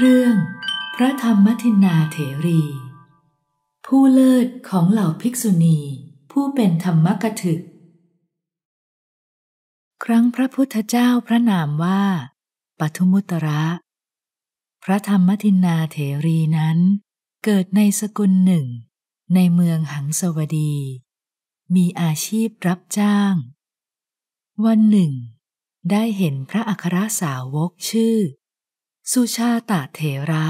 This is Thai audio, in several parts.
เรื่องพระธรรมทินนาเถรี ผู้เลิศของเหล่าภิกษุณีผู้เป็นธรรมกถึก ครั้งพระพุทธเจ้าพระนามว่าปทุมุตระ พระธรรมทินนาเถรีนั้น เกิดในสกุลหนึ่ง ในเมืองหังสวดี มีอาชีพรับจ้าง วันหนึ่ง ได้เห็นพระอัครสาวกชื่อสุชาตาเถระ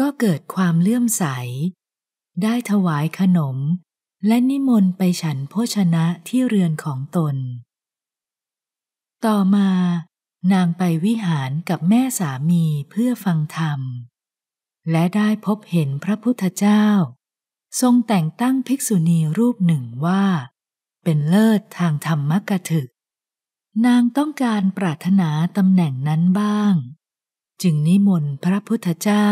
ก็เกิดความเลื่อมใส ได้ถวายขนมและนิมนต์ไปฉันโภชนะที่เรือนของตน ต่อมานางไปวิหารกับแม่สามีเพื่อฟังธรรม และได้พบเห็นพระพุทธเจ้าทรงแต่งตั้งภิกษุณีรูปหนึ่งว่า เป็นเลิศทางธรรมกถึก นางต้องการปรารถนาตำแหน่งนั้นบ้างจึงนิมนต์พระพุทธเจ้า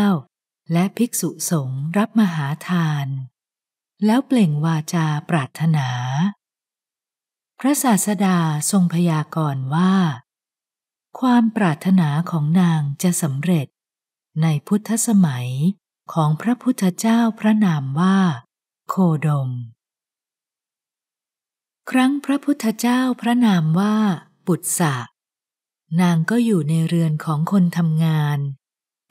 และภิกษุสงฆ์รับมหาทาน แล้วเปล่งวาจาปรารถนา พระศาสดาทรงพยากรณ์ว่า ความปรารถนาของนางจะสำเร็จ ในพุทธสมัยของพระพุทธเจ้าพระนามว่าโคดม ครั้งพระพุทธเจ้าพระนามว่าปุตสะนางก็อยู่ในเรือนของคนทำงาน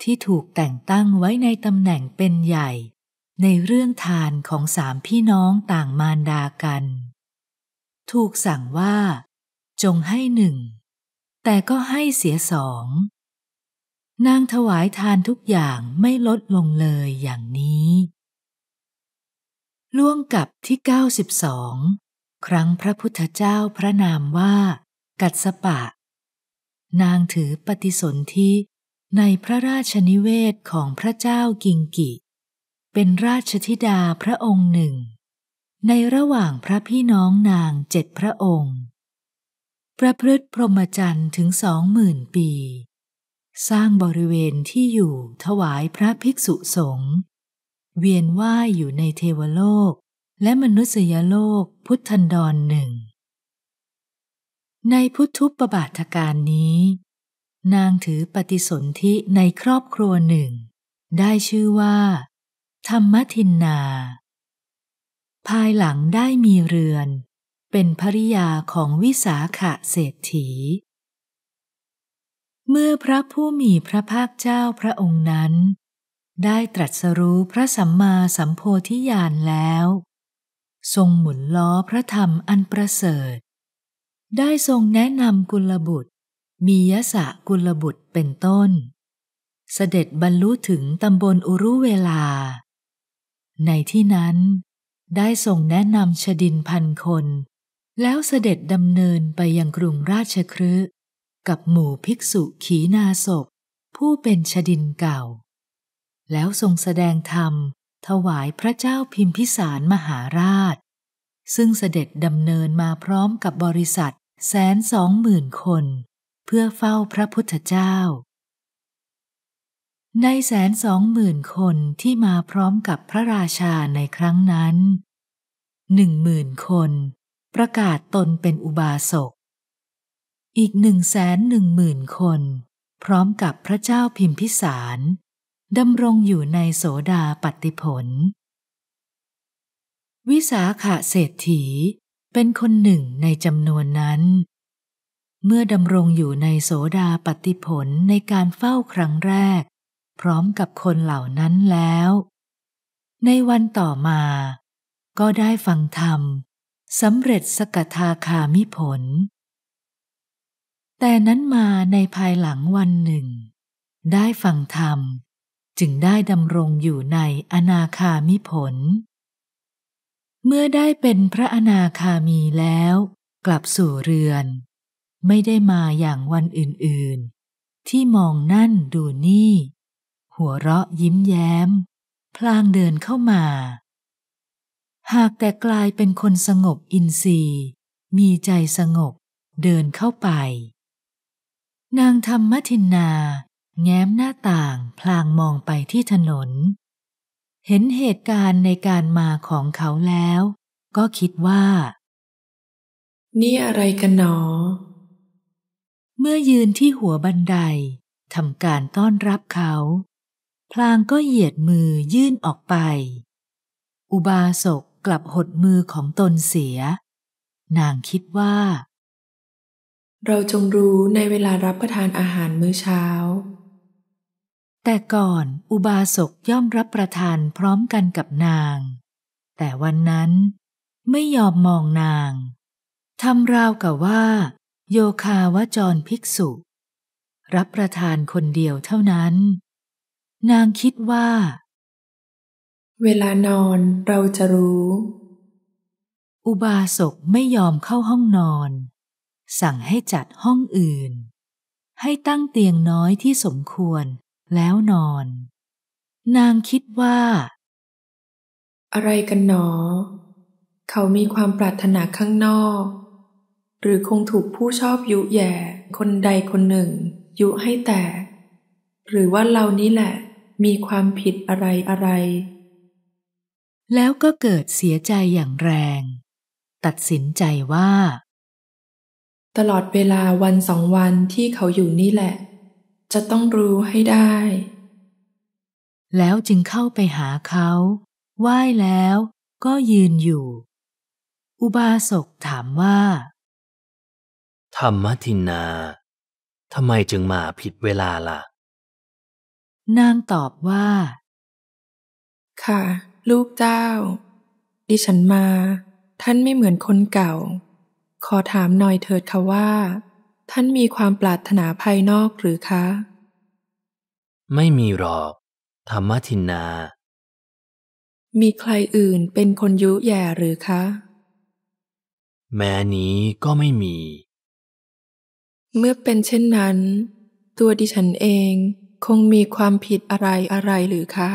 ที่ถูกแต่งตั้งไว้ในตำแหน่งเป็นใหญ่ ในเรื่องทานของสามพี่น้องต่างมารดากัน ถูกสั่งว่า จงให้หนึ่ง แต่ก็ให้เสียสอง นางถวายทานทุกอย่างไม่ลดลงเลยอย่างนี้ ล่วงกับที่ 92 ครั้งพระพุทธเจ้าพระนามว่ากัสปะนางถือปฏิสนธิในพระราชนิเวศของพระเจ้ากิงกิ เป็นราชธิดาพระองค์หนึ่ง ในระหว่างพระพี่น้องนางเจ็ดพระองค์ ประพฤติพรหมจรรย์ถึงสองหมื่นปี สร้างบริเวณที่อยู่ถวายพระภิกษุสงฆ์เวียนว่ายอยู่ในเทวโลกและมนุษยโลกพุทธันดรหนึ่งในพุทธุปบาทการนี้นางถือปฏิสนธิในครอบครัวหนึ่งได้ชื่อว่าธรรมทินนา ภายหลังได้มีเรือนเป็นภริยาของวิสาขะเศรษฐี เมื่อพระผู้มีพระภาคเจ้าพระองค์นั้นได้ตรัสรู้พระสัมมาสัมโพธิญาณแล้ว ทรงหมุนล้อพระธรรมอันประเสริฐได้ทรงแนะนำกุลบุตร มียะสะกุลบุตรเป็นต้น เสด็จบรรลุถึงตำบลอุรุเวลา ในที่นั้นได้ทรงแนะนำชดินพันคน แล้วเสด็จดำเนินไปยังกรุงราชครืกับหมู่ภิกษุขีนาศกผู้เป็นชดินเก่า แล้วทรงแสดงธรรม ถวายพระเจ้าพิมพิสารมหาราช ซึ่งเสด็จดำเนินมาพร้อมกับบริษัทแสนสองหมื่นคนเพื่อเฝ้าพระพุทธเจ้า ในแสนสองหมื่นคนที่มาพร้อมกับพระราชาในครั้งนั้นหนึ่งหมื่นคนประกาศตนเป็นอุบาสก อีกหนึ่งแสนหนึ่งหมื่นคนพร้อมกับพระเจ้าพิมพิสารดำรงอยู่ในโสดาปตติผล วิสาขาเศรษฐีเป็นคนหนึ่งในจำนวนนั้น เมื่อดำรงอยู่ในโสดาปฏิผลในการเฝ้าครั้งแรก พร้อมกับคนเหล่านั้นแล้ว ในวันต่อมา ก็ได้ฟังธรรมสำเร็จสกทาคามิผล แต่นั้นมาในภายหลังวันหนึ่ง ได้ฟังธรรม จึงได้ดำรงอยู่ในอนาคามิผลเมื่อได้เป็นพระอนาคามีแล้วกลับสู่เรือน ไม่ได้มาอย่างวันอื่น ๆ ที่มองนั่นดูนี่ หัวเราะยิ้มแย้ม พลางเดินเข้ามา หากแต่กลายเป็นคนสงบอินทรีย์ มีใจสงบเดินเข้าไป นางธรรมทินนา แง้มหน้าต่างพลางมองไปที่ถนนเห็นเหตุการณ์ในการมาของเขาแล้วก็คิดว่า นี่อะไรกันหนอ เมื่อยืนที่หัวบันไดทำการต้อนรับเขา พลางก็เหยียดมือยื่นออกไป อุบาสกกลับหดมือของตนเสีย นางคิดว่า เราจงรู้ในเวลารับประทานอาหารมื้อเช้าแต่ก่อนอุบาสกย่อมรับประทานพร้อมกันกับนาง แต่วันนั้นไม่ยอมมองนาง ทำราวกับว่าโยคาวจรภิกษุ รับประทานคนเดียวเท่านั้น นางคิดว่า เวลานอนเราจะรู้ อุบาสกไม่ยอมเข้าห้องนอน สั่งให้จัดห้องอื่น ให้ตั้งเตียงน้อยที่สมควรแล้วนอน นางคิดว่า อะไรกันหนอ เขามีความปรารถนาข้างนอก หรือคงถูกผู้ชอบยุแย่คนใดคนหนึ่ง ยุให้แตกหรือว่าเรานี้แหละ มีความผิดอะไรอะไร แล้วก็เกิดเสียใจอย่างแรง ตัดสินใจว่า ตลอดเวลาวันสองวันที่เขาอยู่นี่แหละจะต้องรู้ให้ได้ แล้วจึงเข้าไปหาเขา ไหว้แล้วก็ยืนอยู่ อุบาสกถามว่า ธรรมทินนาทำไมจึงมาผิดเวลาล่ะ นางตอบว่า ค่ะ ลูกเจ้า ดิฉันมา ท่านไม่เหมือนคนเก่า ขอถามหน่อยเถิดค่ะว่าท่านมีความปรารถนาภายนอกหรือคะ ไม่มีหรอกธรรมทินนา มีใครอื่นเป็นคนยุแย่หรือคะ แม้นี้ก็ไม่มี เมื่อเป็นเช่นนั้น ตัวดิฉันเองคงมีความผิดอะไรอะไรหรือคะ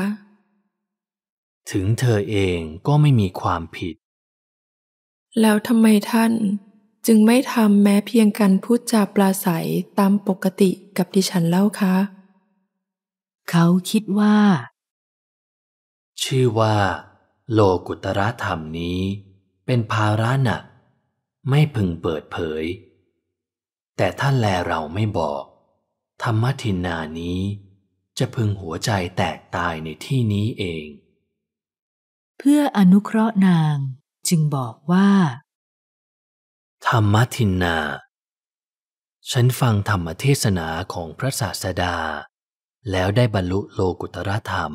ถึงเธอเองก็ไม่มีความผิด แล้วทำไมท่านจึงไม่ทำแม้เพียงการพูดจาปลาศัยตามปกติกับดิฉันเล่าคะ เขาคิดว่า ชื่อว่าโลกุตระธรรมนี้เป็นภาระหนักไม่พึงเปิดเผย แต่ท่านแลเราไม่บอก ธรรมทินนานี้ จะพึงหัวใจแตกตายในที่นี้เอง เพื่ออนุเคราะห์นางจึงบอกว่าธรรมทินนา ฉันฟังธรรมเทศนาของพระศาสดา แล้วได้บรรลุโลกุตรธรรม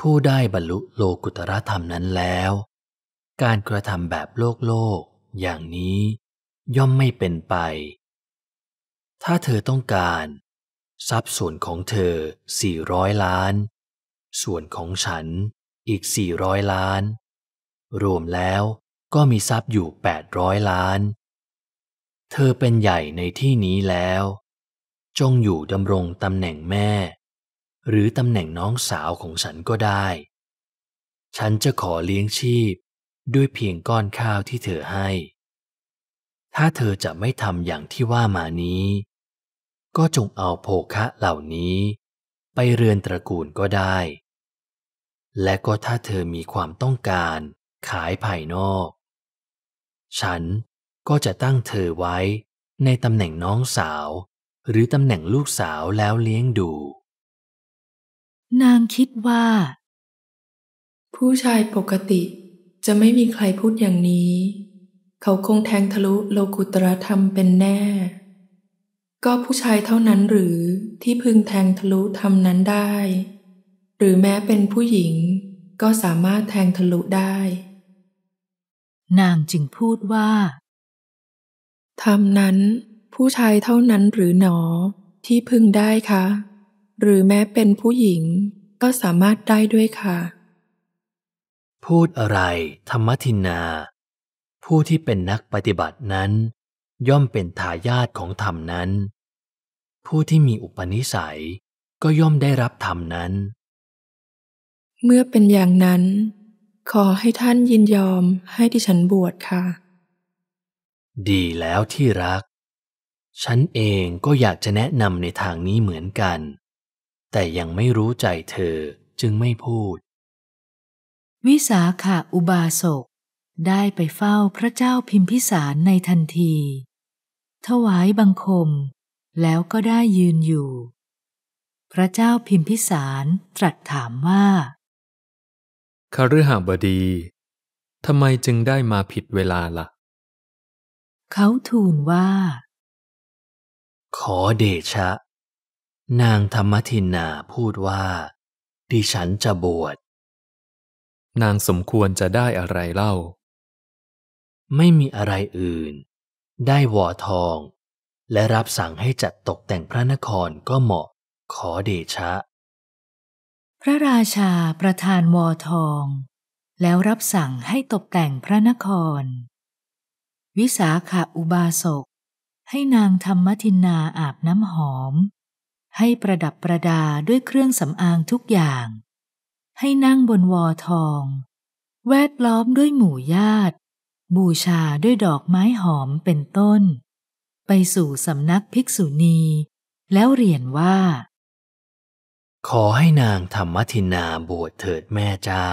ผู้ได้บรรลุโลกุตรธรรมนั้นแล้ว การกระทำแบบโลกโลกอย่างนี้ย่อมไม่เป็นไป ถ้าเธอต้องการ ทรัพย์ส่วนของเธอสี่ร้อยล้าน ส่วนของฉันอีกสี่ร้อยล้าน รวมแล้วก็มีทรัพย์อยู่แปดร้อยล้าน เธอเป็นใหญ่ในที่นี้แล้ว จงอยู่ดำรงตำแหน่งแม่ หรือตำแหน่งน้องสาวของฉันก็ได้ ฉันจะขอเลี้ยงชีพด้วยเพียงก้อนข้าวที่เธอให้ ถ้าเธอจะไม่ทำอย่างที่ว่ามานี้ ก็จงเอาโภคะเหล่านี้ไปเรือนตระกูลก็ได้ และก็ถ้าเธอมีความต้องการ ขายภายนอกฉันก็จะตั้งเธอไว้ในตำแหน่งน้องสาวหรือตำแหน่งลูกสาวแล้วเลี้ยงดู นางคิดว่า ผู้ชายปกติจะไม่มีใครพูดอย่างนี้ เขาคงแทงทะลุโลกุตรธรรมเป็นแน่ ก็ผู้ชายเท่านั้นหรือที่พึงแทงทะลุธรรมนั้นได้ หรือแม้เป็นผู้หญิงก็สามารถแทงทะลุได้นางจึง พูดว่า ธรรมนั้น ผู้ชายเท่านั้นหรือหนอที่พึงได้คะ หรือแม้เป็นผู้หญิงก็สามารถได้ด้วยค่ะ พูดอะไร ธรรมทินา ผู้ที่เป็นนักปฏิบัตินั้น ย่อมเป็นทายาทของธรรมนั้น ผู้ที่มีอุปนิสัยก็ย่อมได้รับธรรมนั้น เมื่อเป็นอย่างนั้นขอให้ท่านยินยอมให้ดิฉันบวชค่ะ ดีแล้วที่รัก ฉันเองก็อยากจะแนะนำในทางนี้เหมือนกัน แต่ยังไม่รู้ใจเธอจึงไม่พูด วิสาขาอุบาสกได้ไปเฝ้าพระเจ้าพิมพิสารในทันที ถวายบังคม แล้วก็ได้ยืนอยู่ พระเจ้าพิมพิสารตรัสถามว่าคฤหบดี ทำไมจึงได้มาผิดเวลาละ่ะ เขาทูลว่า ขอเดชะ นางธรรมทินนาพูดว่า ดิฉันจะบวช นางสมควรจะได้อะไรเล่า ไม่มีอะไรอื่น ได้วอทอง และรับสั่งให้จัดตกแต่งพระนครก็เหมาะขอเดชะพระราชาประทานวอทอง แล้วรับสั่งให้ตกแต่งพระนคร วิสาขาอุบาสกให้นางธรรมทินนาอาบน้ำหอม ให้ประดับประดาด้วยเครื่องสำอางทุกอย่าง ให้นั่งบนวอทอง แวดล้อมด้วยหมู่ญาติ บูชาด้วยดอกไม้หอมเป็นต้น ไปสู่สำนักภิกษุณี แล้วเรียนว่าขอให้นางธรรมทินาบวชเถิดแม่เจ้า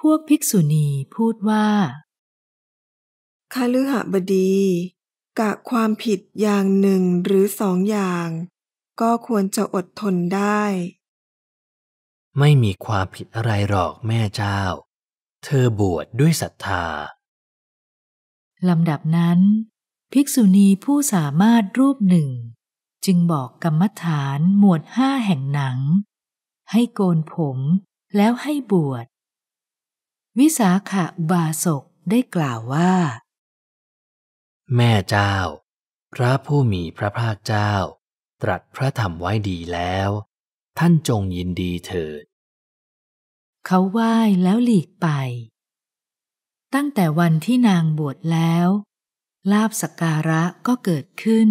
พวกภิกษุณีพูดว่าคาลือหบดี กะความผิดอย่างหนึ่งหรือสองอย่าง ก็ควรจะอดทนได้ ไม่มีความผิดอะไรหรอกแม่เจ้า เธอบวชดด้วยศรัทธา ลำดับนั้น ภิกษุณีผู้สามารถรูปหนึ่งจึงบอกกรรมฐานหมวดห้าแห่งหนัง ให้โกนผมแล้วให้บวชวิสาขาบาศกได้กล่าวว่า แม่เจ้า พระผู้มีพระภาคเจ้า ตรัสพระธรรมไว้ดีแล้ว ท่านจงยินดีเถิด เขาไหว้แล้วหลีกไป ตั้งแต่วันที่นางบวชแล้วลาบสการะก็เกิดขึ้น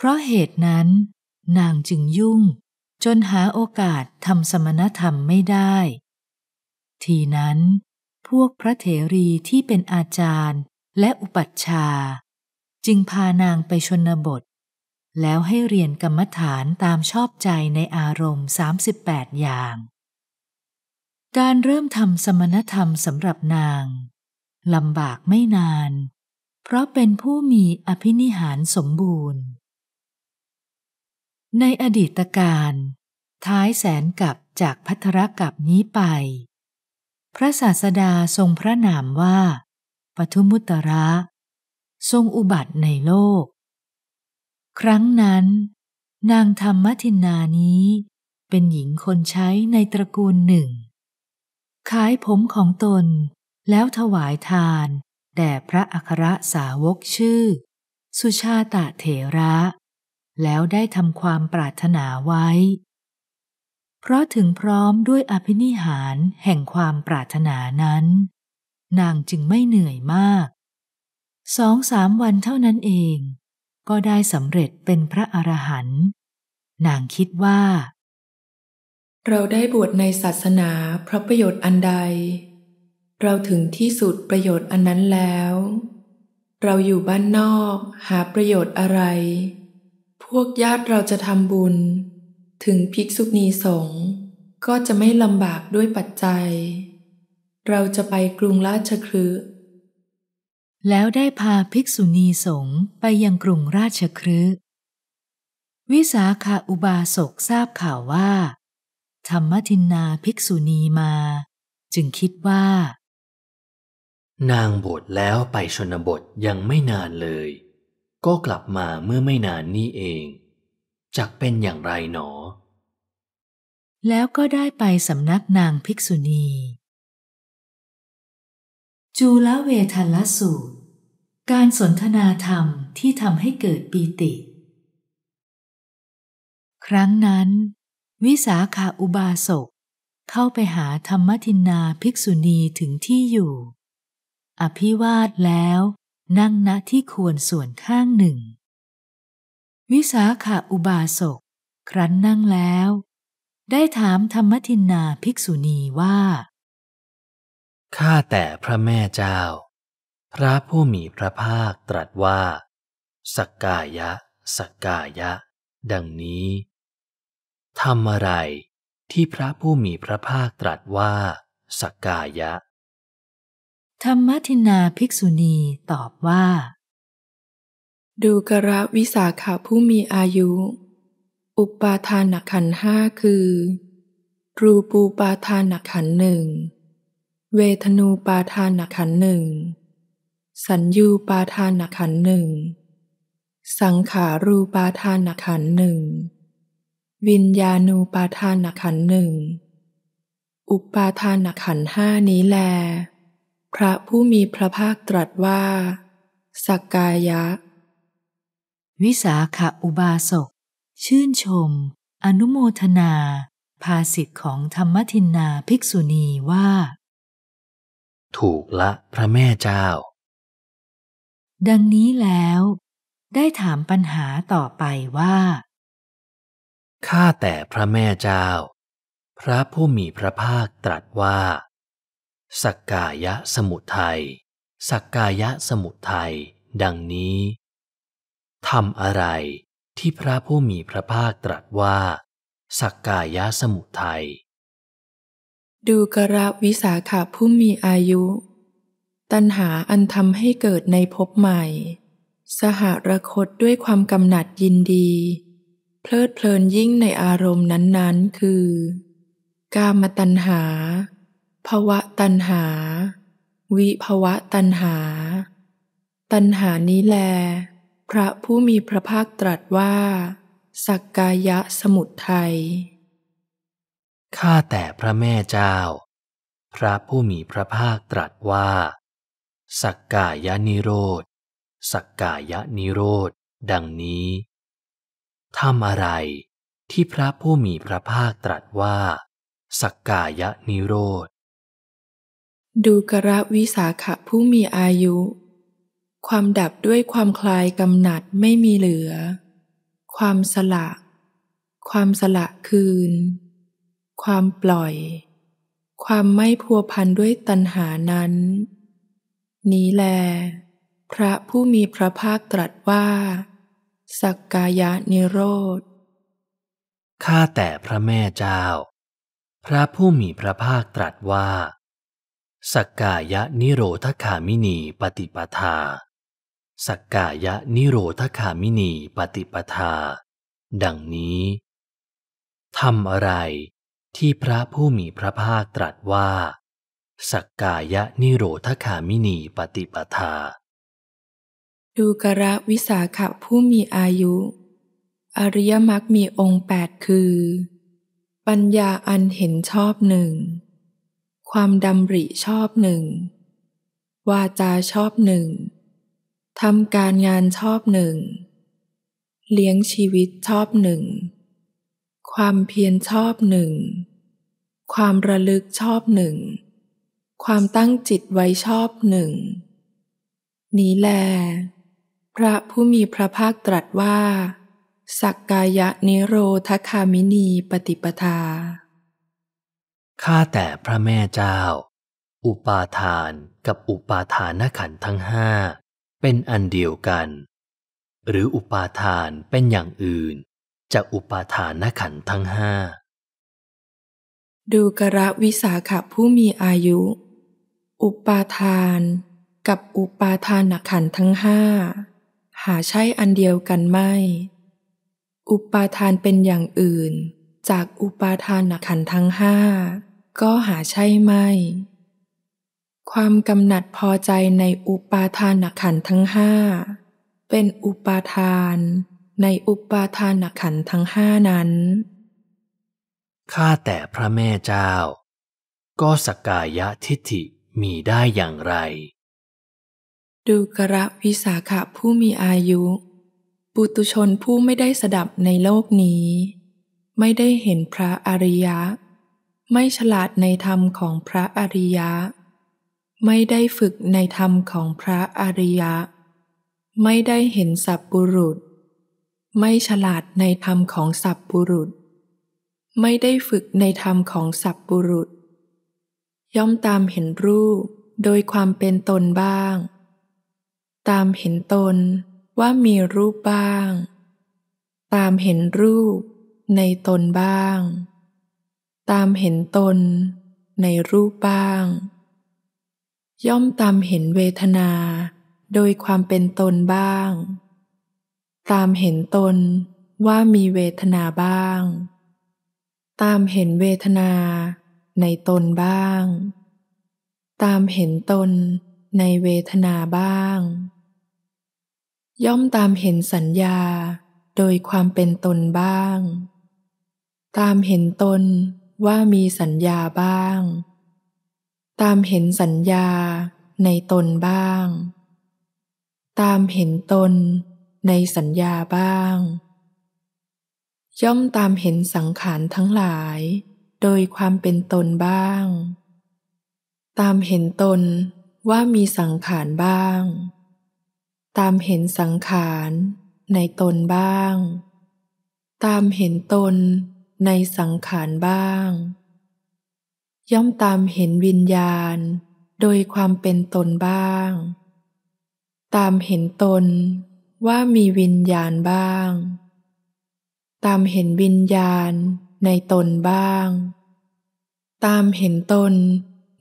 เพราะเหตุนั้นนางจึงยุ่งจนหาโอกาสทำสมณธรรมไม่ได้ ทีนั้นพวกพระเถรีที่เป็นอาจารย์และอุปัชฌาย์จึงพานางไปชนบทแล้วให้เรียนกรรมฐานตามชอบใจในอารมณ์ 38 อย่าง การเริ่มทำสมณธรรมสำหรับนาง ลำบากไม่นานเพราะเป็นผู้มีอภินิหารสมบูรณ์ในอดีตการ ท้ายแสนกับจากพัทรกับนี้ไป พระศาสดาทรงพระนามว่า ปทุมุตระทรงอุบัติในโลก ครั้งนั้น นางธรรมทินานี้เป็นหญิงคนใช้ในตระกูลหนึ่งขายผมของตนแล้วถวายทาน แด่พระอัครสาวกชื่อ สุชาตะเถระแล้วได้ทำความปรารถนาไว้ เพราะถึงพร้อมด้วยอภินิหารแห่งความปรารถนานั้น นางจึงไม่เหนื่อยมาก สองสามวันเท่านั้นเอง ก็ได้สำเร็จเป็นพระอรหันต์ นางคิดว่า เราได้บวชในศาสนาเพราะประโยชน์อันใด เราถึงที่สุดประโยชน์อันนั้นแล้ว เราอยู่บ้านนอกหาประโยชน์อะไรพวกญาติเราจะทำบุญ ถึงภิกษุณีสงฆ์ก็จะไม่ลำบากด้วยปัจจัย เราจะไปกรุงราชคฤห์แล้วได้พาภิกษุณีสงฆ์ไปยังกรุงราชคฤห์วิสาขาอุบาสกทราบข่าวว่าธรรมทินนาภิกษุณีมาจึงคิดว่า นางบวชแล้วไปชนบทยังไม่นานเลยก็กลับมาเมื่อไม่นานนี้เอง จักเป็นอย่างไรหนอ แล้วก็ได้ไปสำนักนางภิกษุณี จูลเวทัลสูตร การสนทนาธรรมที่ทำให้เกิดปีติ ครั้งนั้น วิสาขาอุบาสก เข้าไปหาธรรมทินนาภิกษุณีถึงที่อยู่ อภิวาทแล้วนั่งณที่ควรส่วนข้างหนึ่ง วิสาขาอุบาสกครั้นนั่งแล้ว ได้ถามธรรมทินนาภิกษุณีว่า ข้าแต่พระแม่เจ้า พระผู้มีพระภาคตรัสว่า สักกายะ สักกายะ ดังนี้ทำอะไรที่พระผู้มีพระภาคตรัสว่า สักกายะธรรมทินาภิกษุณีตอบว่าดูกระวิสาขาผู้มีอายุ อุปาทานขันห้าคือ รูปูปาทานขันหนึ่งเวทนูปาทานขันหนึ่งสัญญูปาทานขันหนึ่งสังขารูปาทานขันหนึ่งวิญญาณูปาทานขันหนึ่งอุปาทานขันห้านี้แลพระผู้มีพระภาคตรัสว่าสักกายะ วิสาขาอุบาสก ชื่นชม อนุโมทนา ภาสิทธิของธรรมทินนาภิกษุณีว่า ถูกละพระแม่เจ้า ดังนี้แล้ว ได้ถามปัญหาต่อไปว่า ข้าแต่พระแม่เจ้า พระผู้มีพระภาคตรัสว่าสักกายะสมุทัย สักกายะสมุทัย ดังนี้ ทำอะไรที่พระผู้มีพระภาคตรัสว่า สักกายะสมุทัย ดูกระวิสาขาผู้มีอายุ ตัณหาอันทำให้เกิดในภพใหม่ สหระคตด้วยความกำหนัดยินดี เพลิดเพลินยิ่งในอารมณ์นั้นๆ คือ กามตัณหาภวะตัณหา วิภวะตัณหา ตัณหานี้แล พระผู้มีพระภาคตรัสว่า สักกายะสมุทัย ข้าแต่พระแม่เจ้า พระผู้มีพระภาคตรัสว่า สักกายะนิโรธสักกายะนิโรธ ดังนี้ทำอะไร ที่พระผู้มีพระภาคตรัสว่า สักกายะนิโรธดูกระวิสาขะผู้มีอายุ ความดับด้วยความคลายกำหนัดไม่มีเหลือ ความสละ ความสละคืน ความปล่อย ความไม่พัวพันด้วยตัณหานั้น นี้แล พระผู้มีพระภาคตรัสว่าสักกายะนิโรธข้าแต่พระแม่เจ้า พระผู้มีพระภาคตรัสว่าสักกายะนิโรธคามินีปฏิปทา สักกายะนิโรธคามินีปฏิปทา ดังนี้ ทำอะไรที่พระผู้มีพระภาคตรัสว่า สักกายะนิโรธคามินี ปฏิปทา ดูกระวิสาขผู้มีอายุ อริยมรรคมีองค์แปดคือ ปัญญาอันเห็นชอบหนึ่งความดำริชอบหนึ่ง วาจาชอบหนึ่งทำการงานชอบหนึ่ง เลี้ยงชีวิตชอบหนึ่ง ความเพียรชอบหนึ่ง ความระลึกชอบหนึ่ง ความตั้งจิตไว้ชอบหนึ่ง นี้แล พระผู้มีพระภาคตรัสว่า สักกายะนิโรธคามินีปฏิปทาข้าแต่พระแม่เจ้า อุปาทานกับอุปาทานขันทั้งห้า เป็นอันเดียวกัน หรืออุปาทานเป็นอย่างอื่น จากอุปาทานขันทั้งห้า ดูกระวิสาขผู้มีอายุ อุปาทานกับอุปาทานขันทั้งห้า หาใช่อันเดียวกันไม่ อุปาทานเป็นอย่างอื่น จากอุปาทานขันทั้งห้าก็หาใช่ไม่ ความกำหนัดพอใจในอุปาทานหนักขันทั้งห้า เป็นอุปาทาน ในอุปาทานหนักขันทั้งห้านั้น ข้าแต่พระแม่เจ้า ก็สกายะทิฏฐิมีได้อย่างไร ดูกระวิสาขะผู้มีอายุ ปุตุชนผู้ไม่ได้สดับในโลกนี้ ไม่ได้เห็นพระอริยะไม่ฉลาดในธรรมของพระอริยะ ไม่ได้ฝึกในธรรมของพระอริยะ ไม่ได้เห็นสัพบุรุษ ไม่ฉลาดในธรรมของสัพบุรุษ ไม่ได้ฝึกในธรรมของสัพบุรุษ ย่อมตามเห็นรูปโดยความเป็นตนบ้าง ตามเห็นตนว่ามีรูปบ้าง ตามเห็นรูปในตนบ้างตามเห็นตน ในรูปบ้าง ย่อมตามเห็นเวทนาโดยความเป็นตนบ้าง ตามเห็นตน ว่ามีเวทนาบ้าง ตามเห็นเวทนาในตนบ้าง ตามเห็นตน ในเวทนาบ้าง ย่อมตามเห็นสัญญาโดยความเป็นตนบ้าง ตามเห็นตนว่ามีสัญญาบ้าง ตามเห็นสัญญาในตนบ้าง ตามเห็นตนในสัญญาบ้าง ย่อมตามเห็นสังขารทั้งหลายโดยความเป็นตนบ้าง ตามเห็นตนว่ามีสังขารบ้าง ตามเห็นสังขารในตนบ้าง ตามเห็นตนในสังขารบ้าง ย่อมตามเห็นวิญญาณโดยความเป็นตนบ้าง ตามเห็นตนว่ามีวิญญาณบ้าง ตามเห็นวิญญาณในตนบ้าง ตามเห็นตน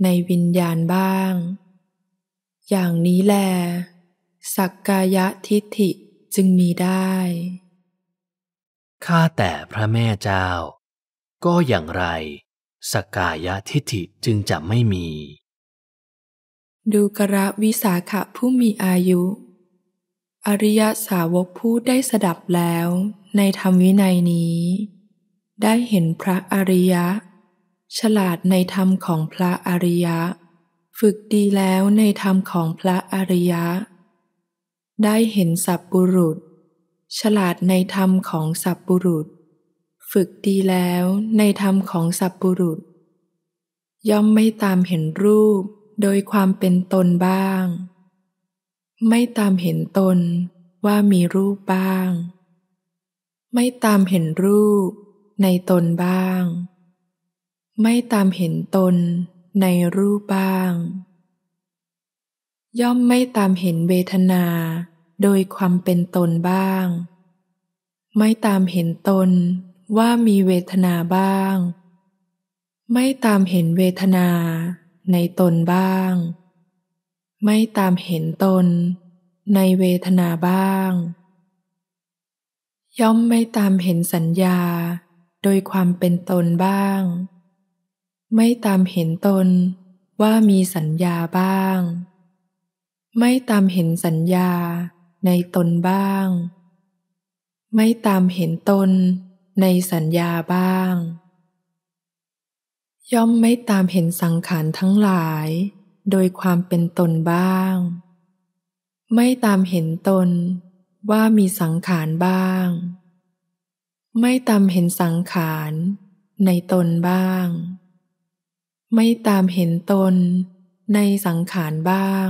ในวิญญาณบ้าง อย่างนี้แลสักกายทิฏฐิจึงมีได้ข้าแต่พระแม่เจ้า ก็อย่างไร สกายะทิฐิจึงจะไม่มี ดูกระวิสาขะผู้มีอายุ อริยสาวกผู้ได้สดับแล้วในธรรมวินัยนี้ ได้เห็นพระอริยะ ฉลาดในธรรมของพระอริยะ ฝึกดีแล้วในธรรมของพระอริยะ ได้เห็นสัพบุรุษฉลาดในธรรมของสัพบุรุษ ฝึกดีแล้วในธรรมของสัพบุรุษ ย่อมไม่ตามเห็นรูปโดยความเป็นตนบ้าง ไม่ตามเห็นตนว่ามีรูปบ้าง ไม่ตามเห็นรูปในตนบ้าง ไม่ตามเห็นตนในรูปบ้าง ย่อมไม่ตามเห็นเวทนาโดยความเป็นตนบ้าง ไม่ตามเห็นตนว่ามีเวทนาบ้าง ไม่ตามเห็นเวทนาในตนบ้าง ไม่ตามเห็นตนในเวทนาบ้าง ย่อมไม่ตามเห็นสัญญาโดยความเป็นตนบ้าง ไม่ตามเห็นตนว่ามีสัญญาบ้าง ไม่ตามเห็นสัญญาในตนบ้าง ไม่ตามเห็นตนในสัญญาบ้าง ย่อมไม่ตามเห็นสังขารทั้งหลายโดยความเป็นตนบ้าง ไม่ตามเห็นตนว่ามีสังขารบ้าง ไม่ตามเห็นสังขารในตนบ้าง ไม่ตามเห็นตนในสังขารบ้าง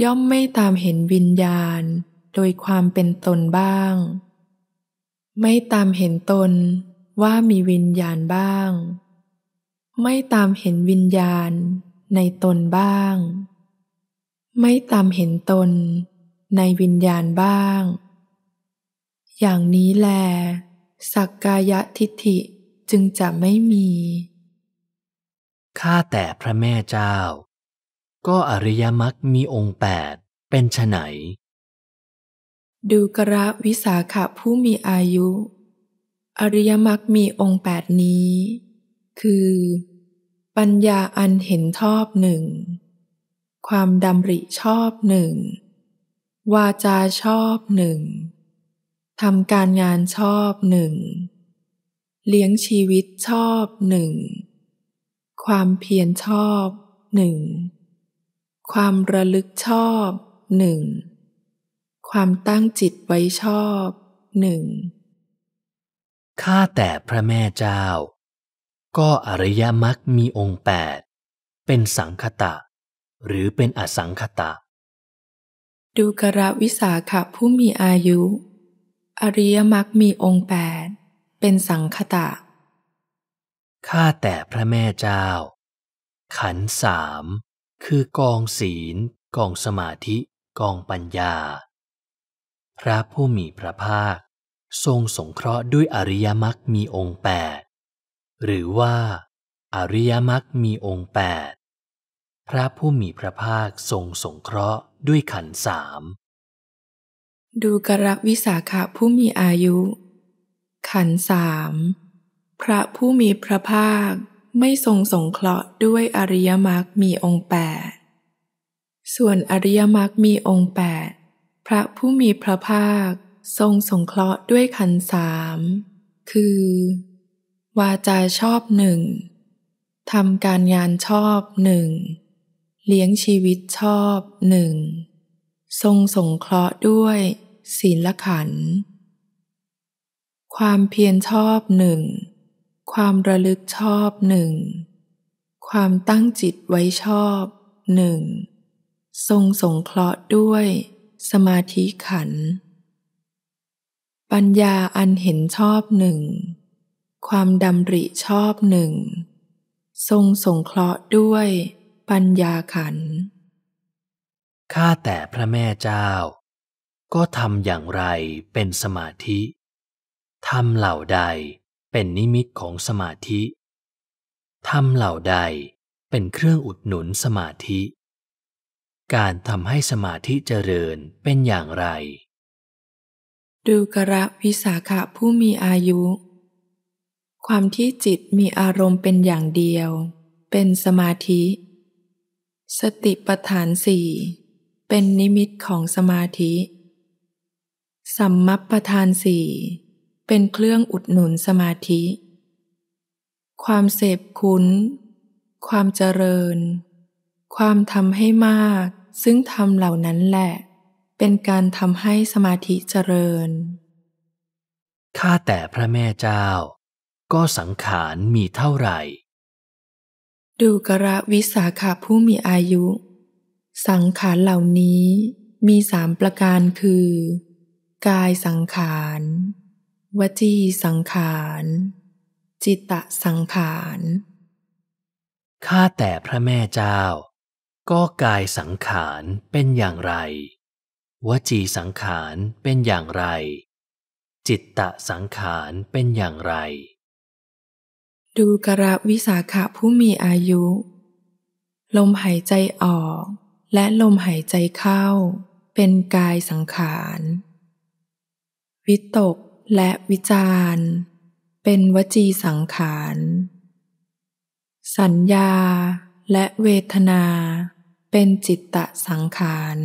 ย่อมไม่ตามเห็นวิญญาณโดยความเป็นตนบ้าง ไม่ตามเห็นตนว่ามีวิญญาณบ้าง ไม่ตามเห็นวิญญาณในตนบ้าง ไม่ตามเห็นตนในวิญญาณบ้าง อย่างนี้แล สักกายทิฐิจึงจะไม่มี ข้าแต่พระแม่เจ้าก็อริยมรรคมีองค์แปดเป็นไหน ดูกระวิสาขะผู้มีอายุ อริยมรรคมีองค์แปดนี้คือ ปัญญาอันเห็นชอบหนึ่งความดำริชอบหนึ่งวาจาชอบหนึ่งทำการงานชอบหนึ่งเลี้ยงชีวิตชอบหนึ่งความเพียรชอบหนึ่งความระลึกชอบหนึ่งความตั้งจิตไว้ชอบหนึ่งข้าแต่พระแม่เจ้า ก็อริยมรรคมีองค์แปดเป็นสังคตะ หรือเป็นอสังคตะ ดูกระวิสาขะผู้มีอายุ อริยมรรคมีองค์แปดเป็นสังคตะข้าแต่พระแม่เจ้า ขันสามคือกองศีล กองสมาธิ กองปัญญา พระผู้มีพระภาค ทรงสงเคราะห์ด้วยอริยมรรคมีองค์แปดหรือว่าอริยมรรคมีองค์แปด พระผู้มีพระภาคทรงสงเคราะห์ด้วยขันสาม ดูกรวิสาขาผู้มีอายุ ขันสาม พระผู้มีพระภาคไม่ทรงสงเคราะห์ด้วยอริยมรรคมีองค์แปดส่วนอริยมรรคมีองค์แปดพระผู้มีพระภาคทรงสงเคราะห์ด้วยขันสาม คือ วาจาชอบหนึ่งทำการงานชอบหนึ่งเลี้ยงชีวิตชอบหนึ่งทรงสงเคราะห์ด้วยศีลขันความเพียรชอบหนึ่งความระลึกชอบหนึ่ง ความตั้งจิตไว้ชอบหนึ่ง ทรงสงเคราะห์ด้วยสมาธิขัน ปัญญาอันเห็นชอบหนึ่ง ความดำริชอบหนึ่ง ทรงสงเคราะห์ด้วยปัญญาขัน ข้าแต่พระแม่เจ้า ก็ทำอย่างไรเป็นสมาธิ ทำเหล่าใดเป็นนิมิตของสมาธิ ธรรมเหล่าใดเป็นเครื่องอุดหนุนสมาธิ การทำให้สมาธิเจริญเป็นอย่างไร ดูกระวิสาขะผู้มีอายุ ความที่จิตมีอารมณ์เป็นอย่างเดียว เป็นสมาธิ สติปฐานสี่ เป็นนิมิตของสมาธิสัมมัปทานสี่เป็นเครื่องอุดหนุนสมาธิ ความเสพคุ้น ความเจริญ ความทำให้มาก ซึ่งทำเหล่านั้นแหละ เป็นการทำให้สมาธิเจริญ ข้าแต่พระแม่เจ้า ก็สังขารมีเท่าไหร่ ดูกระวิสาขาผู้มีอายุ สังขารเหล่านี้มีสามประการคือกายสังขารวจีสังขาร จิตตสังขาร ข้าแต่พระแม่เจ้าก็กายสังขารเป็นอย่างไร วจีสังขารเป็นอย่างไร จิตตสังขารเป็นอย่างไร ดูกระวิสาขะผู้มีอายุ ลมหายใจออก และลมหายใจเข้า เป็นกายสังขาร วิตกและวิจารณ์ เป็นวจีสังขาร สัญญาและเวทนา เป็นจิตตสังขาร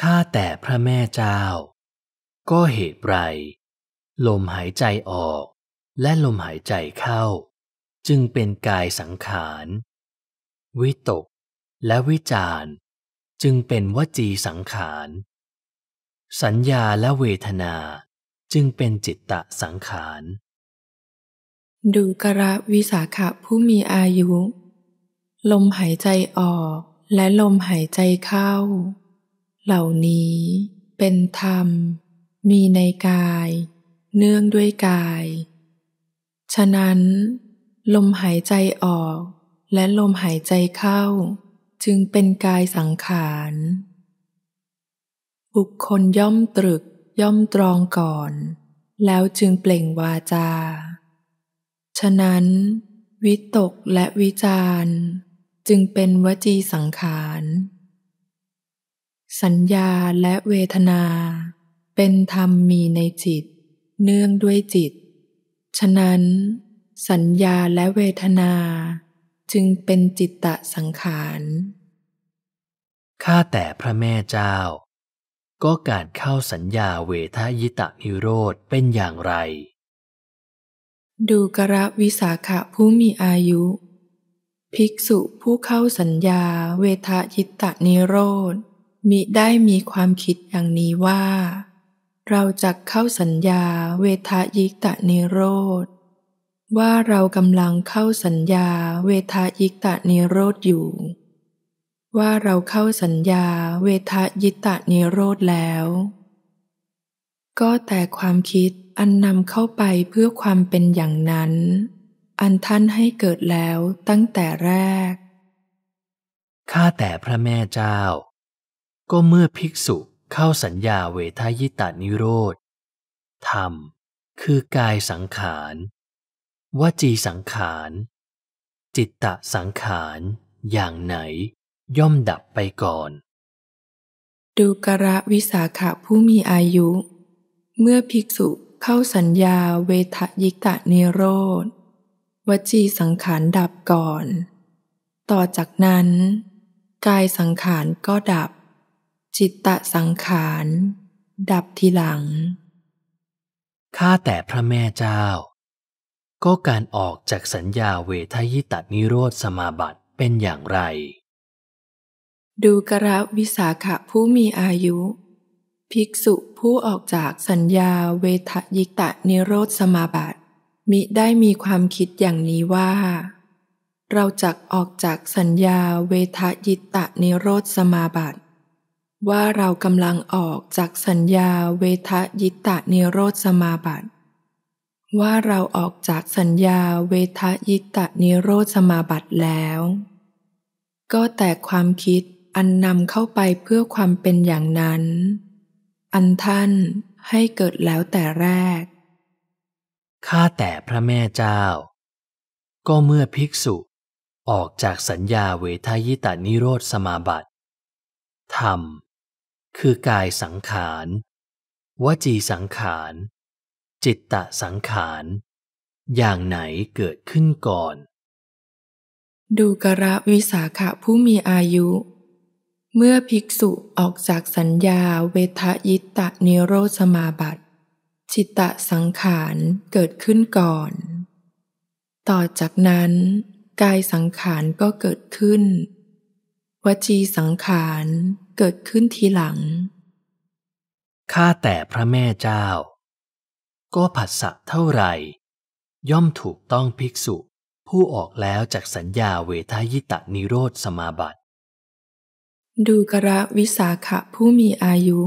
ข้าแต่พระแม่เจ้า ก็เหตุไร ลมหายใจออก และลมหายใจเข้า จึงเป็นกายสังขาร วิตกและวิจารจึงเป็นวจีสังขารสัญญาและเวทนาจึงเป็นจิตตะสังขารดูกระวิสาขะผู้มีอายุ ลมหายใจออกและลมหายใจเข้า เหล่านี้เป็นธรรมมีในกาย เนื่องด้วยกาย ฉะนั้นลมหายใจออก และลมหายใจเข้า จึงเป็นกายสังขารบุคคลย่อมตรึกย่อมตรองก่อนแล้วจึงเปล่งวาจา ฉะนั้นวิตกและวิจารจึงเป็นวจีสังขาร สัญญาและเวทนาเป็นธรรมมีในจิตเนื่องด้วยจิต ฉะนั้นสัญญาและเวทนาจึงเป็นจิตตะสังขาร ข้าแต่พระแม่เจ้าก็การเข้าสัญญาเวทายตะนิโรธเป็นอย่างไร ดูกระวิสาขะผู้มีอายุ ภิกษุผู้เข้าสัญญาเวทายตะนิโรธมิได้มีความคิดอย่างนี้ว่า เราจะเข้าสัญญาเวทายิตะนิโรธว่าเรากำลังเข้าสัญญาเวทายิตะนิโรธอยู่ว่าเราเข้าสัญญาเวทยิตะนิโรธแล้ว ก็แต่ความคิดอันนำเข้าไปเพื่อความเป็นอย่างนั้น อันท่านให้เกิดแล้วตั้งแต่แรกข้าแต่พระแม่เจ้า ก็เมื่อภิกษุเข้าสัญญาเวทายิตานิโรธธรรม คือกายสังขาร วจีสังขารจิตตะสังขารอย่างไหนย่อมดับไปก่อน ดูกระวิสาขาผู้มีอายุ เมื่อภิกษุเข้าสัญญาเวทยิกะนิโรธ วจีสังขารดับก่อน ต่อจากนั้น กายสังขารก็ดับ จิตตะสังขารดับทีหลัง ข้าแต่พระแม่เจ้า ก็การออกจากสัญญาเวทยิตะนิโรธสมาบัติเป็นอย่างไรดูกระวิสาขะผู้มีอายุ ภิกษุผู้ออกจากสัญญาเวทยิตะนิโรธสมาบัติมิได้มีความคิดอย่างนี้ว่า เราจักออกจากสัญญาเวทยิตะนิโรธสมาบัติ ว่าเรากำลังออกจากสัญญาเวทยิตะนิโรธสมาบัติ ว่าเราออกจากสัญญาเวทยิตะนิโรธสมาบัติแล้ว ก็แต่ความคิดอันนำเข้าไปเพื่อความเป็นอย่างนั้น อันท่านให้เกิดแล้วแต่แรก ข้าแต่พระแม่เจ้า ก็เมื่อภิกษุออกจากสัญญาเวทายตานิโรธสมาบัติ ธรรม คือกายสังขาร วจีสังขาร จิตตะสังขาร อย่างไหนเกิดขึ้นก่อน ดูกระวิสาขะผู้มีอายุเมื่อภิกษุออกจากสัญญาเวทยิตะนิโรธสมาบัติ จิตตสังขารเกิดขึ้นก่อน ต่อจากนั้น กายสังขารก็เกิดขึ้น วจีสังขารเกิดขึ้นทีหลัง ข้าแต่พระแม่เจ้า ก็ผัสสะเท่าไหร่ ย่อมถูกต้องภิกษุ ผู้ออกแล้วจากสัญญาเวทายตะนิโรธสมาบัติดูกระวิสาขะผู้มีอายุ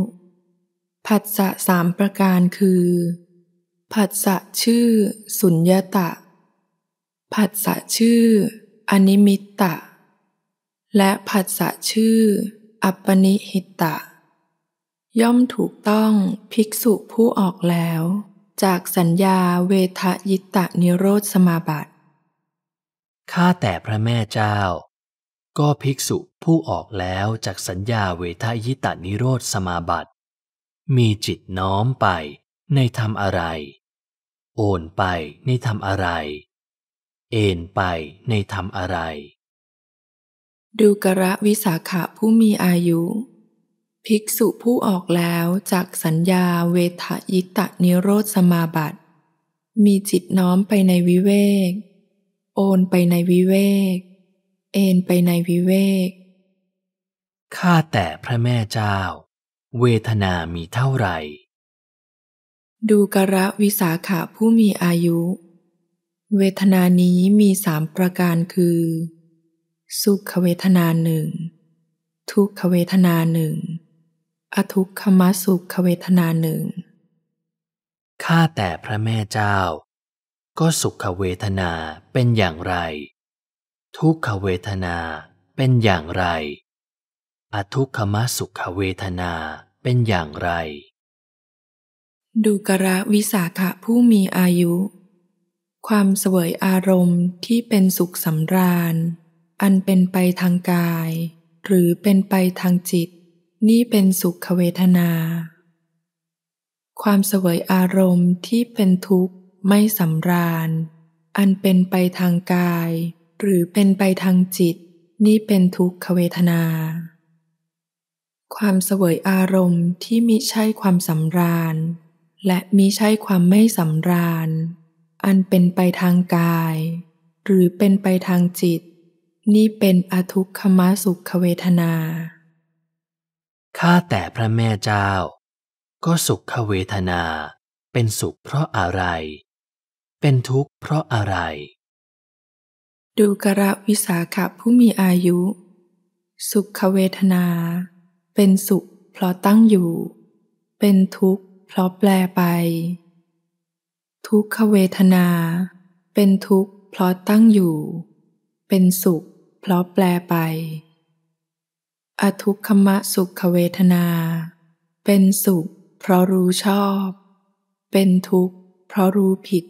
ผัสสะสามประการคือ ผัสสะชื่อสุญญตะ ผัสสะชื่ออนิมิตตะ และผัสสะชื่อ อัปปนิหิตะ ย่อมถูกต้องภิกษุผู้ออกแล้ว จากสัญญาเวทยิตะนิโรธสมาบัติ ข้าแต่พระแม่เจ้าก็ภิกษุผู้ออกแล้วจากสัญญาเวทายตานิโรธสมาบัติ มีจิตน้อมไปในทำอะไร โอนไปในทำอะไร เอ็นไปในทำอะไร ดูกระวิสาขะผู้มีอายุ ภิกษุผู้ออกแล้วจากสัญญาเวทายตะนิโรธสมาบัติ มีจิตน้อมไปในวิเวก โอนไปในวิเวกเอนไปในวิเวก ข้าแต่พระแม่เจ้า เวทนามีเท่าไหร่ ดูกระวิสาขาผู้มีอายุ เวทนานี้มีสามประการคือ สุขเวทนาหนึ่ง ทุกขเวทนาหนึ่ง อทุกขมสุขเวทนาหนึ่งข้าแต่พระแม่เจ้า ก็สุขเวทนาเป็นอย่างไรทุกขเวทนาเป็นอย่างไร อทุกขมสุขเวทนาเป็นอย่างไร ดูกระวิสาขะผู้มีอายุ ความเสวยอารมณ์ที่เป็นสุขสำราญ อันเป็นไปทางกายหรือเป็นไปทางจิตนี่เป็นสุขเวทนา ความเสวยอารมณ์ที่เป็นทุกข์ไม่สำราญ อันเป็นไปทางกายหรือเป็นไปทางจิตนี่เป็นทุกขเวทนา ความเสวยอารมณ์ที่มิใช่ความสำราญ และมิใช่ความไม่สำราญ อันเป็นไปทางกาย หรือเป็นไปทางจิต นี่เป็นอทุกขมสุขเวทนาข้าแต่พระแม่เจ้าก็สุขเวทนา เป็นสุขเพราะอะไร เป็นทุกข์เพราะอะไรดูกระวิสาขะผู้มีอายุ สุขเวทนา เป็นสุขเพราะตั้งอยู่ เป็นทุกข์เพราะแปลไป ทุกขเวทนา เป็นทุกข์เพราะตั้งอยู่ เป็นสุขเพราะแปลไป อทุกขมะสุขเวทนา เป็นสุขเพราะรู้ชอบ เป็นทุกข์เพราะรู้ผิด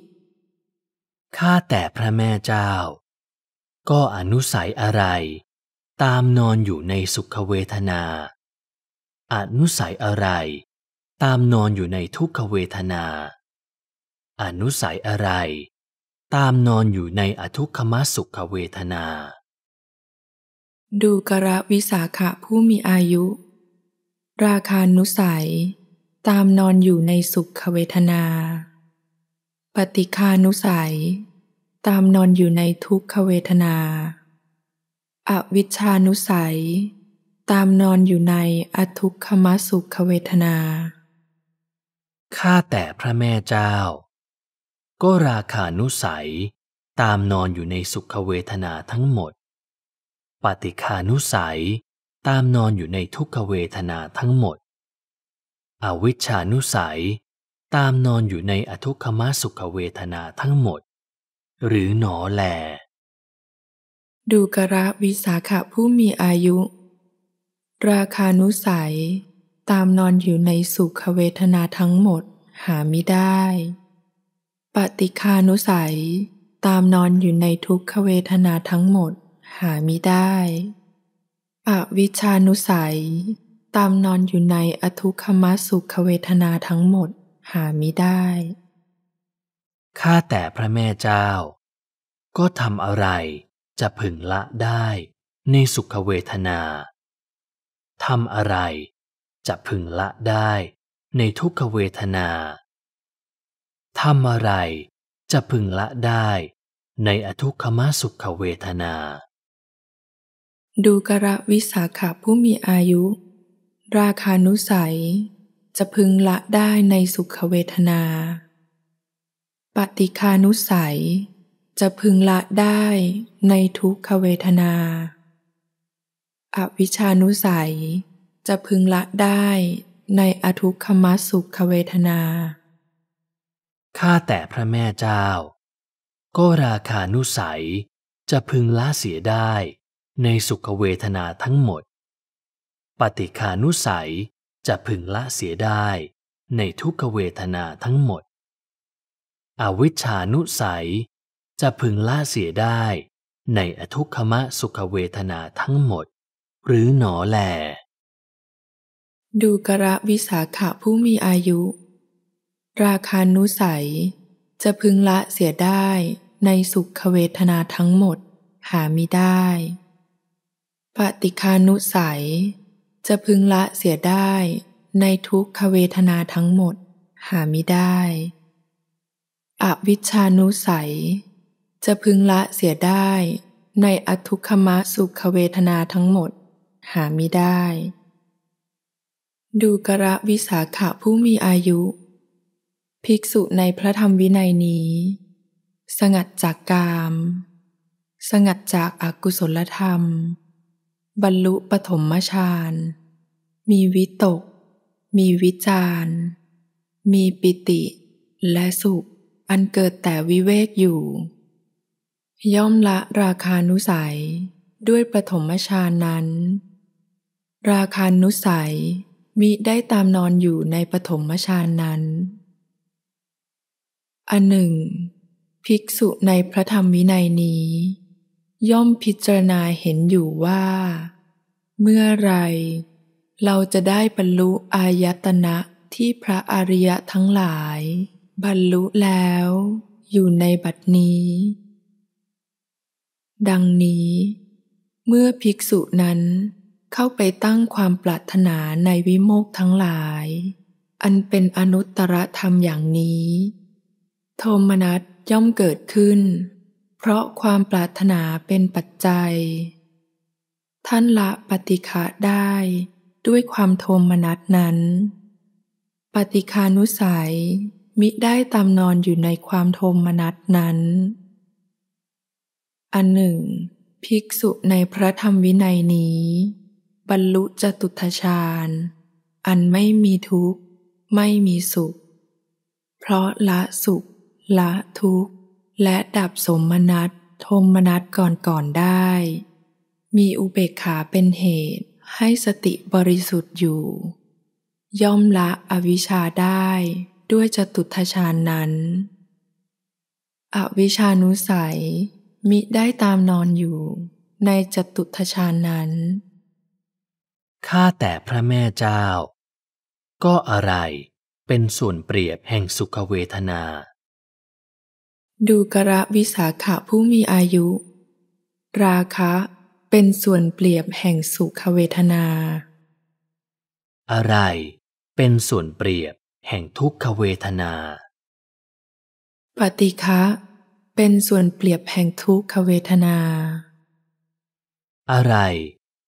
ข้าแต่พระแม่เจ้าก็อนุสัยอะไร ตามนอนอยู่ในสุขเวทนา อนุสัยอะไร ตามนอนอยู่ในทุกขเวทนา อนุสัยอะไร ตามนอนอยู่ในอทุกขมสุขเวทนา ดูกระวิสาขะผู้มีอายุ ราคานุสัย ตามนอนอยู่ในสุขเวทนา ปฏิคานุสัยตามนอนอยู่ในทุกขเวทนา อวิชานุสัย ตามนอนอยู่ในอทุกขมสุขเวทนา ข้าแต่พระแม่เจ้าก็ราคานุสัย ตามนอนอยู่ในสุขเวทนาทั้งหมด ปฏิคานุสัย ตามนอนอยู่ในทุกขเวทนาทั้งหมด อวิชชานุสัย ตามนอนอยู่ในอทุกขมสุขเวทนาทั้งหมดหรือหนอแลดูกระวิสาขะผู้มีอายุ ราคานุสัย ตามนอนอยู่ในสุขเวทนาทั้งหมด หาไม่ได้ปฏิคานุสัย ตามนอนอยู่ในทุกขเวทนาทั้งหมด หาไม่ได้อวิชานุสัย ตามนอนอยู่ในอทุกขมสุขเวทนาทั้งหมด หาไม่ได้ข้าแต่พระแม่เจ้า ก็ทำอะไรจะพึงละได้ในสุขเวทนาทำอะไรจะพึงละได้ในทุกขเวทนาทำอะไรจะพึงละได้ในอทุกขมสุขเวทนา ดูกระวิสาขาผู้มีอายุ ราคานุสัยจะพึงละได้ในสุขเวทนาปฏิคานุสัยจะพึงละได้ในทุกขเวทนา อวิชานุสัยจะพึงละได้ในอทุกขมสุขเวทนา ข้าแต่พระแม่เจ้าก็ราคานุสัยจะพึงละเสียได้ในสุขเวทนาทั้งหมด ปฏิคานุสัยจะพึงละเสียได้ในทุกขเวทนาทั้งหมดอวิชานุสัย จะพึงละเสียได้ในอทุกขมะสุขเวทนาทั้งหมด หรือหนอแหลดูกระวิสาขะผู้มีอายุ ราคานุสัย จะพึงละเสียได้ในสุขเวทนาทั้งหมด หามิได้ปฏิคานุสัยจะพึงละเสียได้ในทุกขเวทนาทั้งหมด หามิได้อวิชานุสัย จะพึงละเสียได้ในอทุกขมะสุขเวทนาทั้งหมดหาไม่ได้ ดูกระวิสาขาผู้มีอายุ ภิกษุในพระธรรมวินัยนี้ สงัดจากกาม สงัดจากอากุศลธรรม บรรลุปฐมฌานมีวิตก มีวิจารมีปิติและสุขอันเกิดแต่วิเวกอยู่ ย่อมละราคานุสัย ด้วยปฐมฌานนั้น ราคานุสัยมิได้ตามนอนอยู่ในปฐมฌานนั้นอันหนึ่ง ภิกษุในพระธรรมวินัยนี้ ย่อมพิจารณาเห็นอยู่ว่า เมื่อไร เราจะได้บรรลุอายตนะที่พระอริยะทั้งหลายบรรลุแล้วอยู่ในบัดนี้ ดังนี้ เมื่อภิกษุนั้นเข้าไปตั้งความปรารถนาในวิโมกทั้งหลาย อันเป็นอนุตตรธรรมอย่างนี้ โทมนัสย่อมเกิดขึ้น เพราะความปรารถนาเป็นปัจจัย ท่านละปฏิฆะได้ด้วยความโทมนัสนั้น ปฏิคานุสัยมิได้ตามนอนอยู่ในความโทมนัสนั้น อันหนึ่ง ภิกษุในพระธรรมวินัยนี้ บรรลุจตุทชาญ อันไม่มีทุกข์ ไม่มีสุข เพราะละสุข ละทุกข์และดับสมนัสโทมนัสก่อนก่อนได้ มีอุเบกขาเป็นเหตุให้สติบริสุทธิ์อยู่ ย่อมละอวิชชาได้ด้วยจตุทชานนั้น อวิชานุสัยมิได้ตามนอนอยู่ในจตุทชานนั้นข้าแต่พระแม่เจ้าก็อะไรเป็นส่วนเปรียบแห่งสุขเวทนา ดูกระวิสาขะผู้มีอายุ ราคะเป็นส่วนเปรียบแห่งสุขเวทนา อะไรเป็นส่วนเปรียบแห่งทุกขเวทนา ปฏิฆะเป็นส่วนเปรียบแห่งทุกขเวทนา อะไร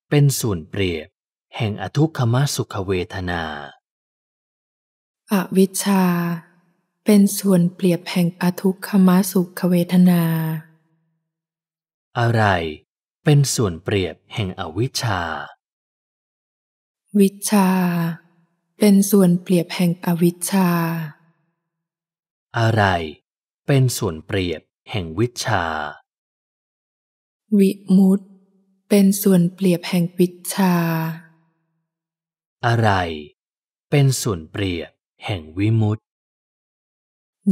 เป็นส่วนเปรียบแห่งอทุกขมสุขเวทนา อวิชชา เป็นส่วนเปรียบแห่งอทุกขมสุขเวทนา อะไรเป็นส่วนเปรียบแห่งอวิชชา วิชาเป็นส่วนเปรียบแห่งอวิชชา อะไรเป็นส่วนเปรียบแห่งวิชา วิมุตเป็นส่วนเปรียบแห่งวิชา อะไร เป็นส่วนเปรียบแห่งวิมุต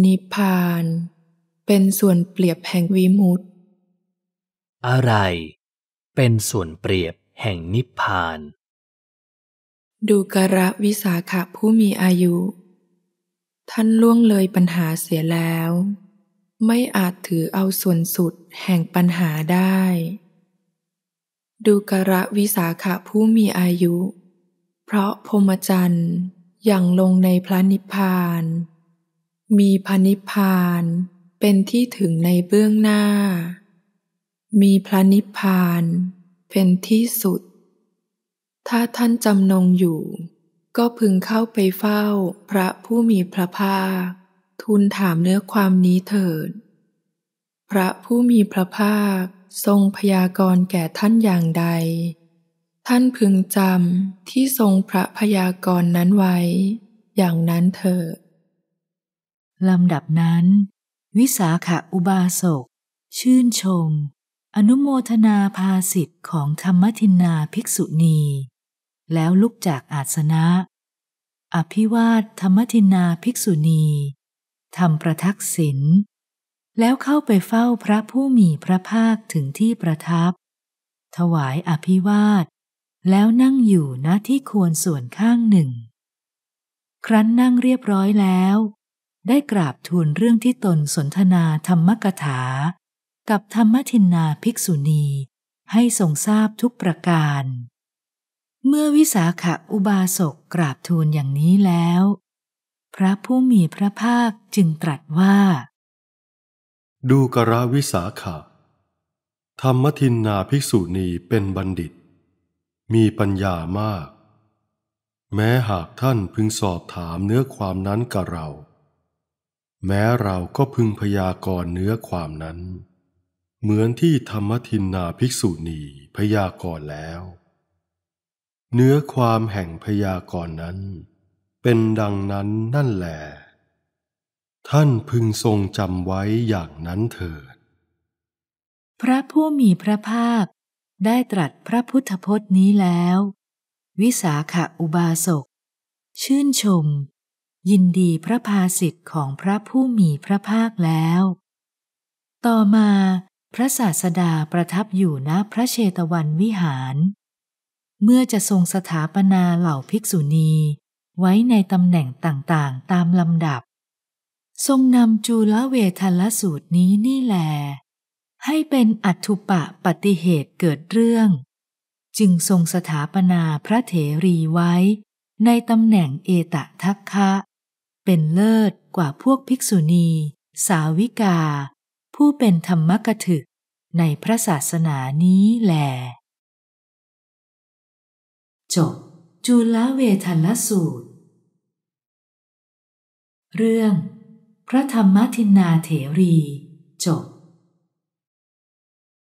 นิพพาน เป็นส่วนเปรียบแห่งวิมุตอะไร เป็นส่วนเปรียบแห่งนิพพานดูกระวิสาขะผู้มีอายุท่านล่วงเลยปัญหาเสียแล้ว ไม่อาจถือเอาส่วนสุดแห่งปัญหาได้ ดูกระวิสาขะผู้มีอายุ เพราะพมจันทร์อย่างลงในพระนิพพาน มีพระนิพพานเป็นที่ถึงในเบื้องหน้า มีพระนิพพานเป็นที่สุดถ้าท่านจำนงอยู่ ก็พึงเข้าไปเฝ้าพระผู้มีพระภาคทูลถามเนื้อความนี้เถิด พระผู้มีพระภาคทรงพยากรณ์แก่ท่านอย่างใด ท่านพึงจำที่ทรงพระพยากรณ์นั้นไว้ อย่างนั้นเถิดลำดับนั้น วิสาขาอุบาสกชื่นชม อนุโมทนาภาสิทธิ์ของธรรมทินนาภิกษุณีแล้วลุกจากอาสนะ อภิวาทธรรมทินาภิกษุณี ทำประทักษิณแล้วเข้าไปเฝ้าพระผู้มีพระภาคถึงที่ประทับ ถวายอภิวาท แล้วนั่งอยู่ณที่ควรส่วนข้างหนึ่ง ครั้นนั่งเรียบร้อยแล้ว ได้กราบทูลเรื่องที่ตนสนทนาธรรมกถา กับธรรมทินนาภิกษุณี ให้ทรงทราบทุกประการเมื่อวิสาขะอุบาสกกราบทูลอย่างนี้แล้ว พระผู้มีพระภาคจึงตรัสว่า ดูกระวิสาขะธรรมทินนาภิกษุณีเป็นบัณฑิต มีปัญญามาก แม้หากท่านพึงสอบถามเนื้อความนั้นกับเรา แม้เราก็พึงพยากรณ์เนื้อความนั้น เหมือนที่ธรรมทินนาภิกษุณี พยากรณ์แล้วเนื้อความแห่งพยากรณ์นั้น เป็นดังนั้นนั่นแหลท่านพึงทรงจำไว้อย่างนั้นเถิด พระผู้มีพระภาคได้ตรัสพระพุทธพจน์นี้แล้ว วิสาขอุบาสก ชื่นชม ยินดีพระภาสิทธิ์ของพระผู้มีพระภาคแล้ว ต่อมาพระศาสดาประทับอยู่ณพระเชตวันวิหารเมื่อจะทรงสถาปนาเหล่าภิกษุณีไว้ในตำแหน่งต่างๆ ตามลำดับ ทรงนำจูลเวทลสูตรนี้นี่แหลให้เป็นอัตุปะปฏิเหตุเกิดเรื่อง จึงทรงสถาปนาพระเถรีไว้ ในตำแหน่งเอตทักคะ เป็นเลิศกว่าพวกภิกษุณี สาวิกา ผู้เป็นธรรมกถึกในพระศาสนานี้แหละจบจุลเวทันละสูตร เรื่อง พระธรรมทินนาเถรีจบ